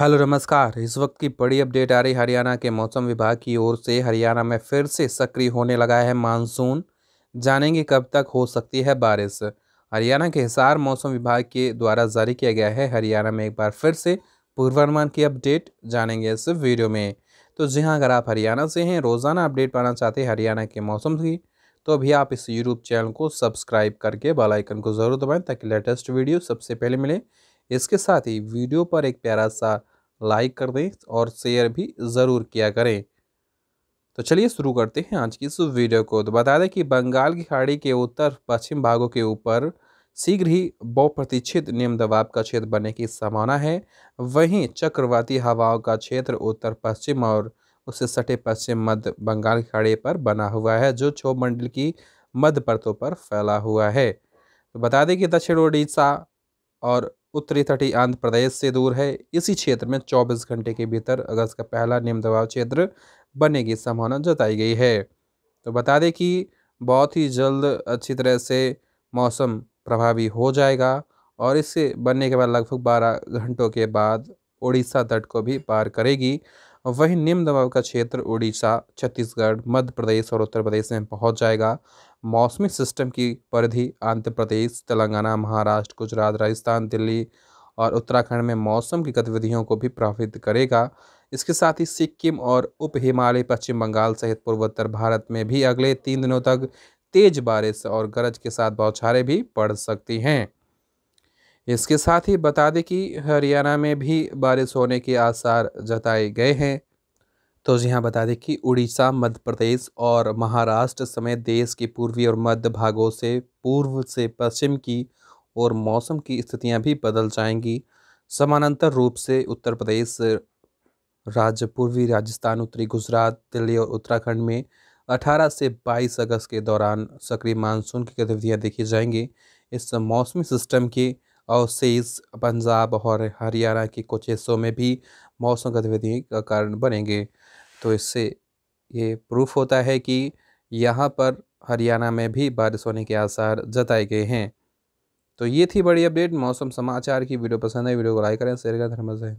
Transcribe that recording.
hello नमस्कार इस वक्त की बड़ी अपडेट आ रही हरियाणा के मौसम विभाग की ओर से हरियाणा में फिर से सक्रिय होने लगा है मानसून जानेंगे कब तक हो सकती है बारिश हरियाणा के हिसार मौसम विभाग के द्वारा जारी किया गया है हरियाणा में एक बार फिर से पूर्वानुमान की अपडेट जानेंगे इस वीडियो में तो जी हाँ अगर आप हरियाणा से हैं रोज़ाना अपडेट पाना चाहते हैं हरियाणा के मौसम की तो अभी आप इस यूट्यूब चैनल को सब्सक्राइब करके बेलाइकन को ज़रूर दबाएँ ताकि लेटेस्ट वीडियो सबसे पहले मिले इसके साथ ही वीडियो पर एक प्यारा सा लाइक कर दें और शेयर भी ज़रूर किया करें तो चलिए शुरू करते हैं आज की इस वीडियो को तो बता दें कि बंगाल की खाड़ी के उत्तर पश्चिम भागों के ऊपर शीघ्र ही बहुप्रतीक्षित निम्न दबाव का क्षेत्र बनने की संभावना है वहीं चक्रवाती हवाओं का क्षेत्र उत्तर पश्चिम और उससे सटे पश्चिम मध्य बंगाल की खाड़ी पर बना हुआ है जो क्षोभ मंडल की मध्य परतों पर फैला हुआ है तो बता दें कि दक्षिण उड़ीसा और उत्तरी तटीय आंध्र प्रदेश से दूर है इसी क्षेत्र में 24 घंटे के भीतर अगस्त का पहला निम्न दबाव क्षेत्र बनने की संभावना जताई गई है तो बता दें कि बहुत ही जल्द अच्छी तरह से मौसम प्रभावी हो जाएगा और इससे बनने के बाद लगभग बारह घंटों के बाद उड़ीसा तट को भी पार करेगी वहीं निम्न दबाव का क्षेत्र उड़ीसा छत्तीसगढ़ मध्य प्रदेश और उत्तर प्रदेश में पहुँच जाएगा मौसमी सिस्टम की परिधि आंध्र प्रदेश तेलंगाना महाराष्ट्र गुजरात राजस्थान दिल्ली और उत्तराखंड में मौसम की गतिविधियों को भी प्रभावित करेगा इसके साथ ही सिक्किम और उप हिमालय पश्चिम बंगाल सहित पूर्वोत्तर भारत में भी अगले तीन दिनों तक तेज बारिश और गरज के साथ बौछारें भी पड़ सकती हैं इसके साथ ही बता दें कि हरियाणा में भी बारिश होने के आसार जताए गए हैं तो जी हाँ बता दें कि उड़ीसा मध्य प्रदेश और महाराष्ट्र समेत देश के पूर्वी और मध्य भागों से पूर्व से पश्चिम की और मौसम की स्थितियां भी बदल जाएंगी समानांतर रूप से उत्तर प्रदेश राज्य पूर्वी राजस्थान उत्तरी गुजरात दिल्ली और उत्तराखंड में 18 से 22 अगस्त के दौरान सक्रिय मानसून की गतिविधियां देखी जाएंगी इस मौसमी सिस्टम के और शेष पंजाब और हरियाणा के कुछ हिस्सों में भी मौसम गतिविधि का कारण बनेंगे तो इससे ये प्रूफ होता है कि यहाँ पर हरियाणा में भी बारिश होने के आसार जताए गए हैं तो ये थी बड़ी अपडेट मौसम समाचार की वीडियो पसंद है वीडियो को लाइक करें शेयर करें धर्म से